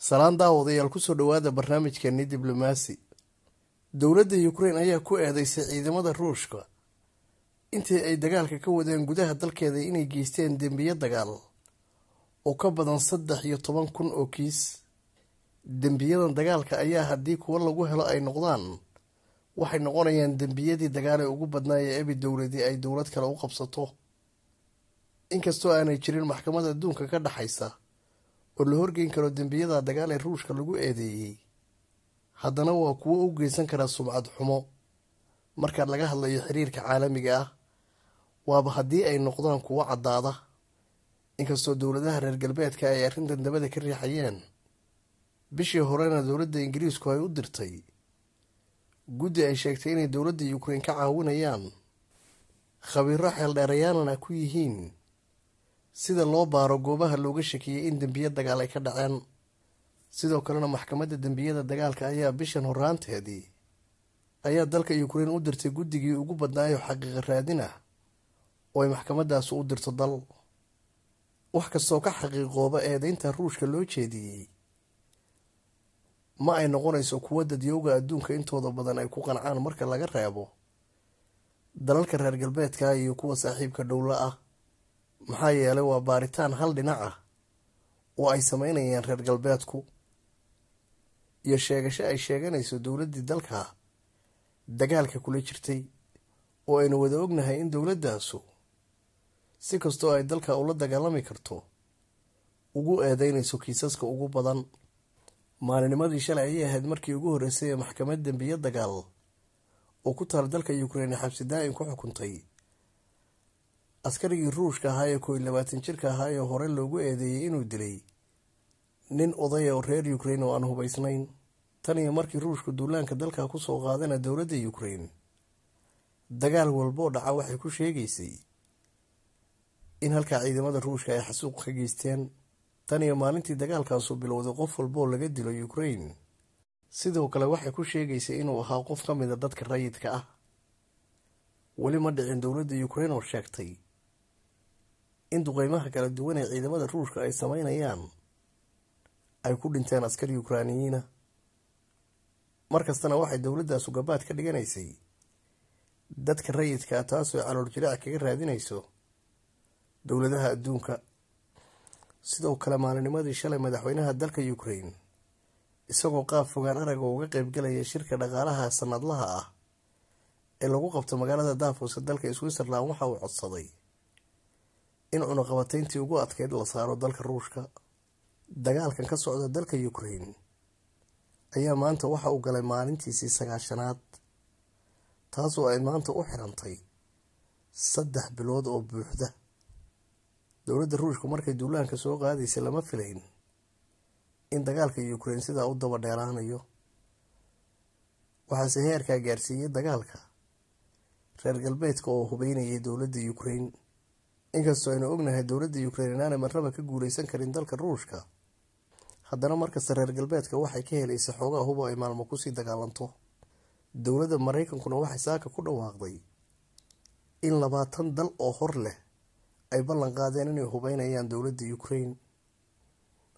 salaan daawadayaal kusoo dhawaada barnaamijkeeni diblomaasi dowladda ukrein ayaa ku eedeysay ciidamada ruushka intii ay dagaalka ka wadeen gudaha dalkeeda inay geysteen dembiyo dagaal oo ka badan saddex iyo toban kun oo kiis dembiyadan dagaalka ayaa haddii kuwo lagu helo ay noqdaan waxay noqonayaan dembiyadii dagaal ee ugu badnaayee ebi dowladii ay dowlad kale u qabsato inkastoo aanay jirin maxkamad adduunka ka dhexaysa oo la horgeyn karo dembiyada dagaal ee ruushka lagu eedeeyey haddana waa kuwo u geysan karaa sumcad xumo marka laga hadlayo xiriirka caalamiga ah waaba haddii ay noqdaan kuwo caddaada inkastoo dowladaha reer galbeedka ay arrintan dabada ka riixayeen bishii horena dowladda ingiriisku ay u dirtay guddi ay sheegtay inay dowladda ukrein ka caawinayaan khabiiro xeeldheerayaanana ku yihiin sida loo baaro goobaha looga shakiyey in dembiye dagaal ay ka dhaceen sidoo kalena maxkamadda dembiyada dagaalka ayaa bishan horaanteedii ayaa dalka yukrain u dirtay guddigii ugu badnaayo xaqiiqa raadin ah oo ay maxkamadaasi u dirto dal wax kastoo ka xaqiiqooba eedeynta ruushka loo jeediyey ma ay noqonayso kuwa dadyowga adduunka intooda badan ay ku qancaan marka laga reebo dalalka reer galbeedka iyo kuwa saaxiibka dhowla ah maxaa yeelay waa baaritaan hal dhinac ah oo ay sameynayaan reer galbeedku iyo sheegasho ay sheeganayso dowladdii dalka dagaalka kula jirtay oo aynu wada ognahay in dowladdaasu si kastoo ay dalka ula dagaalami karto ugu eedeynayso kiisaska ugu badan maalinimadii shalay ayay ahayd markii ugu horreysay ee maxkamad dembiye dagaal oo ku taal dalka ukraine xabsi daa'im ku xukuntay askarigii ruushka ahaa ee koo labaatan jirka ahaa ee hore loogu eedeeyey inuu dilay nin odaya oo reer ukraine oo aan hubaysnayn tan iyo markii ruushku duulaanka dalka kusoo qaadana dowladda ukraine dagaal walboo dhaca waxay ku sheegaysay in halkaa ciidamada ruushka ay xasuuq ka geysteen tan iyo maalintii dagaalkaasuu bilowday qof walboo laga dilo ukraine sidoo kale waxay ku sheegaysay inuu ahaa qof ka mida ah dadka rayidka ah weli ma dhicin dowladda ukraine oo sheegtay in duqeymaha kala duwan ee ciidamada ruushka ay sameynayaan ay ku dhinteen askari ukraaniyiina markastana waxay dowladdaasu gabaad ka dhiganaysay dadka rayidkaa taasoo calool jiraac kaga raadinayso dowladaha adduunka sidoo kale maalinimadii shalay madaxweynaha dalka ukrain isagoo qaab fogaan araga uga qaybgalaya shirka dhaqaalaha sanadlaha ah ee lagu qabto magaalada daafuusa dalka switzerland waxa uu codsaday in cunaqabatayntii ugu adkeyd la saaro dalka ruushka dagaalkan ka socda dalka ukraine ayaa maanta waxa uu galay maalintiisii sagaashanaad taasoo ay maanta u xirantay saddex bilood oo buuxda dowladda ruushka markay duulaanka soo qaadaysay lama filayn in dagaalka ukrain sidaa u daba dheeraanayo waxaase heerkaa gaarsiiyey dagaalka reer galbeedka oo hubeynayay dowladda ukrain inkastoo aynu ognahay dowladda ukrain inaanay marnaba ka guuleysan karin dalka ruushka haddana markasta reer galbeedka waxay ka helaysa xoogaa hubo ay maalmo kusii dagaalanto dowladda maraykankuna waxay saaka ku dhawaaqday in labaatan dal oo hor leh ay ballan qaadeen inay hubeynayaan dowladda ukrain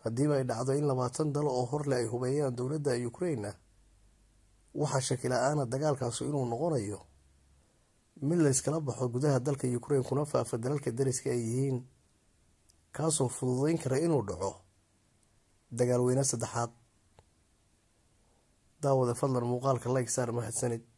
haddiiba ay dhacdo in labaatan dal oo hor leh ay hubeeyaan dowladda ukrainna waxaa shaki la-aana dagaalkaasu inuu noqonayo mid layskala baxo gudaha dalka ukrain kuna faafa dalalka dariska ay yihiin kaasoo fududeyn kara inuu dhaco dagaalweyne saddexaad daawada fadlan muuqaalka like saar mahadsanid